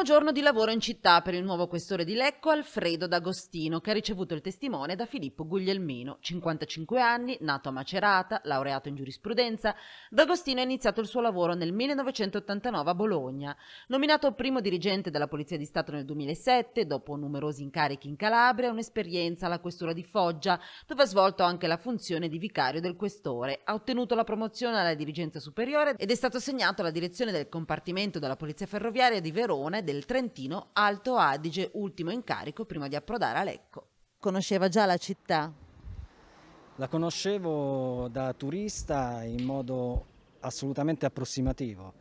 Primo giorno di lavoro in città per il nuovo questore di Lecco Alfredo D'Agostino, che ha ricevuto il testimone da Filippo Guglielmino, 55 anni, nato a Macerata, laureato in giurisprudenza. D'Agostino ha iniziato il suo lavoro nel 1989 a Bologna. Nominato primo dirigente della Polizia di Stato nel 2007, dopo numerosi incarichi in Calabria, un'esperienza alla questura di Foggia, dove ha svolto anche la funzione di vicario del questore. Ha ottenuto la promozione alla dirigenza superiore ed è stato assegnato alla direzione del compartimento della Polizia Ferroviaria di Verona e del Trentino Alto Adige, ultimo incarico prima di approdare a Lecco. Conosceva già la città? La conoscevo da turista in modo assolutamente approssimativo.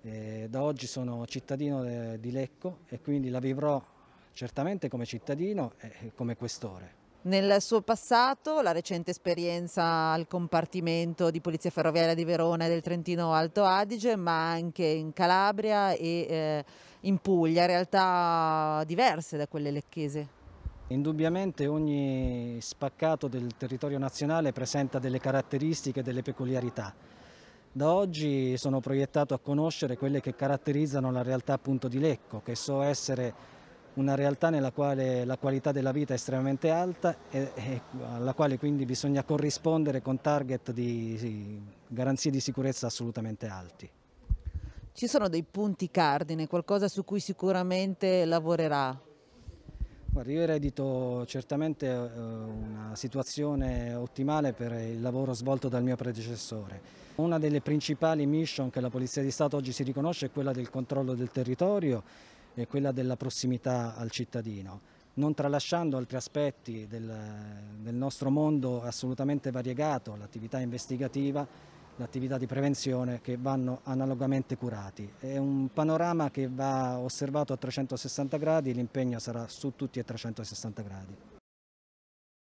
da oggi sono cittadino di Lecco e quindi la vivrò certamente come cittadino e come questore. Nel suo passato, la recente esperienza al compartimento di Polizia Ferroviaria di Verona e del Trentino Alto Adige, ma anche in Calabria e eh, in Puglia, realtà diverse da quelle lecchese. Indubbiamente ogni spaccato del territorio nazionale presenta delle caratteristiche, delle peculiarità. Da oggi sono proiettato a conoscere quelle che caratterizzano la realtà appunto di Lecco, che so essere una realtà nella quale la qualità della vita è estremamente alta e, e alla quale quindi bisogna corrispondere con target di sì, garanzie di sicurezza assolutamente alti. Ci sono dei punti cardine, qualcosa su cui sicuramente lavorerà? Guarda, io eredito certamente eh, una situazione ottimale per il lavoro svolto dal mio predecessore. Una delle principali mission che la Polizia di Stato oggi si riconosce è quella del controllo del territorio e quella della prossimità al cittadino non tralasciando altri aspetti del, del, nostro mondo assolutamente variegato, l'attività investigativa, l'attività di prevenzione che vanno analogamente curati. È un panorama che va osservato a 360 gradi, l'impegno sarà su tutti e 360 gradi.